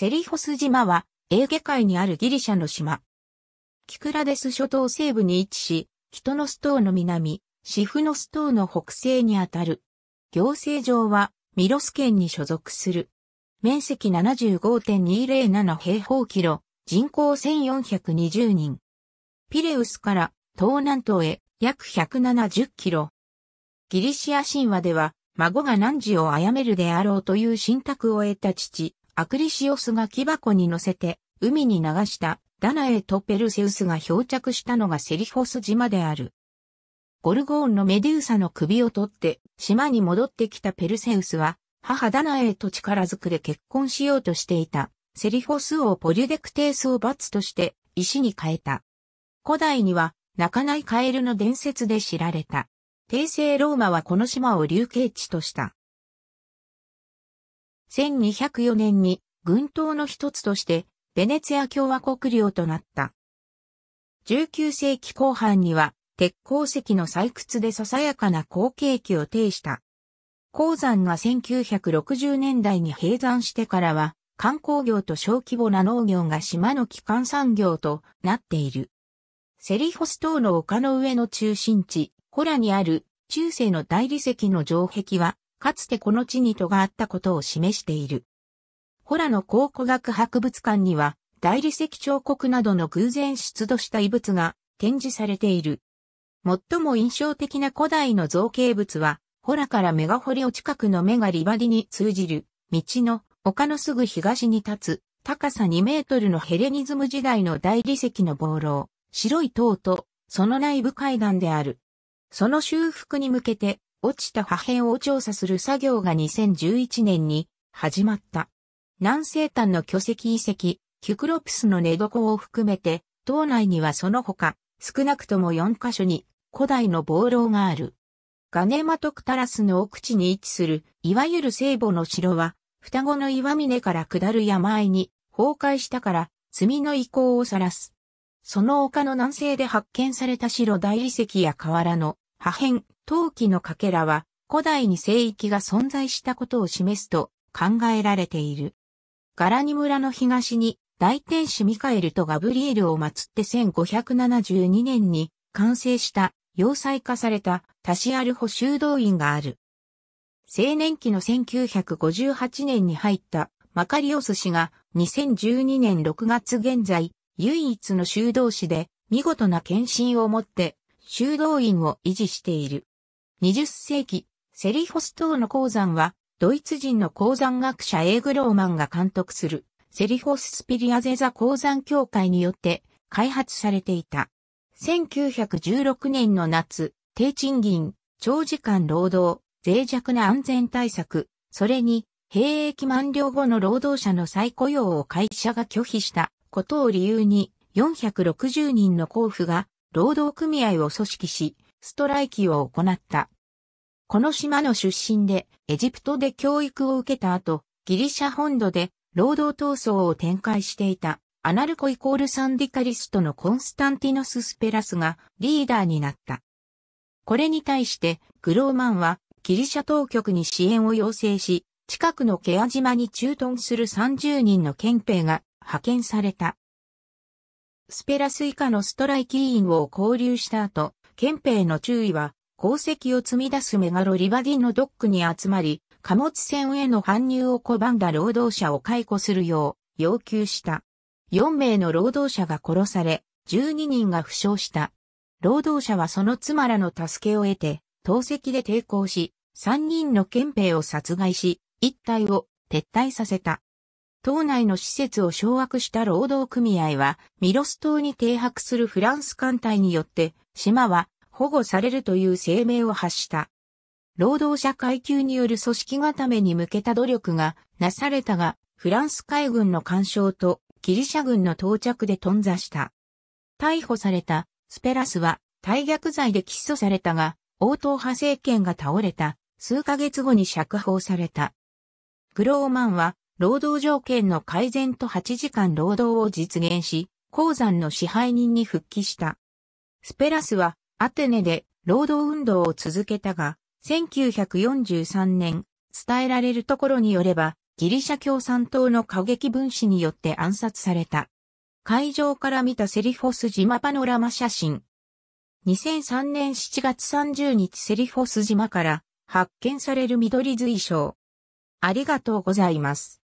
セリホス島は、エーゲ海にあるギリシャの島。キクラデス諸島西部に位置し、キトノス島の南、シフノス島の北西にあたる。行政上は、ミロス県に所属する。面積75.207平方キロ、人口1420人。ピレウスから東南東へ約170キロ。ギリシア神話では、孫が汝を殺めるであろうという信託を得た父、アクリシオスが木箱に乗せて海に流したダナエとペルセウスが漂着したのがセリフォス島である。ゴルゴーンのメデューサの首を取って島に戻ってきたペルセウスは母ダナエと力ずくで結婚しようとしていたセリフォス王ポリュデクテースを罰として石に変えた。古代には泣かないカエルの伝説で知られた。帝政ローマはこの島を流刑地とした。1204年に軍島の一つとしてベネツィア共和国領となった。19世紀後半には鉄鉱石の採掘でささやかな好景気を呈した。鉱山が1960年代に閉山してからは観光業と小規模な農業が島の基幹産業となっている。セリホス島の丘の上の中心地、ホラにある中世の大理石の城壁はかつてこの地に戸があったことを示している。ホラの考古学博物館には、大理石彫刻などの偶然出土した遺物が展示されている。最も印象的な古代の造形物は、ホラからメガホリを近くのメガリバディに通じる、道の丘のすぐ東に立つ、高さ2メートルのヘレニズム時代の大理石の暴露、白い塔と、その内部階段である。その修復に向けて、落ちた破片を調査する作業が2011年に始まった。南西端の巨石遺跡、キュクロプスの寝床を含めて、島内にはその他、少なくとも4カ所に古代の暴楼がある。ガネマトクタラスの奥地に位置する、いわゆる聖母の城は、双子の岩峰から下る山あいに崩壊したから、罪の遺構を晒す。その丘の南西で発見された白大理石や河原の破片、陶器のかけらは古代に聖域が存在したことを示すと考えられている。ガラニ村の東に大天使ミカエルとガブリエルを祀って1572年に完成した要塞化されたタシアル補修道院がある。青年期の1958年に入ったマカリオス氏が2012年6月現在唯一の修道士で見事な献身をもって修道院を維持している。20世紀、セリホス島の鉱山は、ドイツ人の鉱山学者エーグローマンが監督する、セリホススピリアゼザ鉱山協会によって開発されていた。1916年の夏、低賃金、長時間労働、脆弱な安全対策、それに、兵役満了後の労働者の再雇用を会社が拒否したことを理由に、460人の交付が労働組合を組織し、ストライキを行った。この島の出身で、エジプトで教育を受けた後、ギリシャ本土で労働闘争を展開していた、アナルコイコールサンディカリストのコンスタンティノス・スペラスがリーダーになった。これに対して、グローマンは、ギリシャ当局に支援を要請し、近くのケア島に駐屯する30人の憲兵が派遣された。スペラス以下のストライキ委員を交流した後、憲兵の注意は、鉱石を積み出すメガロリバディのドックに集まり、貨物船への搬入を拒んだ労働者を解雇するよう要求した。4名の労働者が殺され、12人が負傷した。労働者はその妻らの助けを得て、投石で抵抗し、3人の憲兵を殺害し、一体を撤退させた。島内の施設を掌握した労働組合は、ミロス島に停泊するフランス艦隊によって島は保護されるという声明を発した。労働者階級による組織固めに向けた努力がなされたが、フランス海軍の干渉とギリシャ軍の到着で頓挫した。逮捕されたスペラスは大逆罪で起訴されたが、応答派政権が倒れた数ヶ月後に釈放された。グローマンは労働条件の改善と8時間労働を実現し、鉱山の支配人に復帰した。スペラスはアテネで労働運動を続けたが、1943年、伝えられるところによれば、ギリシャ共産党の過激分子によって暗殺された。会場から見たセリフォス島パノラマ写真。2003年7月30日セリフォス島から発見される緑随章。ありがとうございます。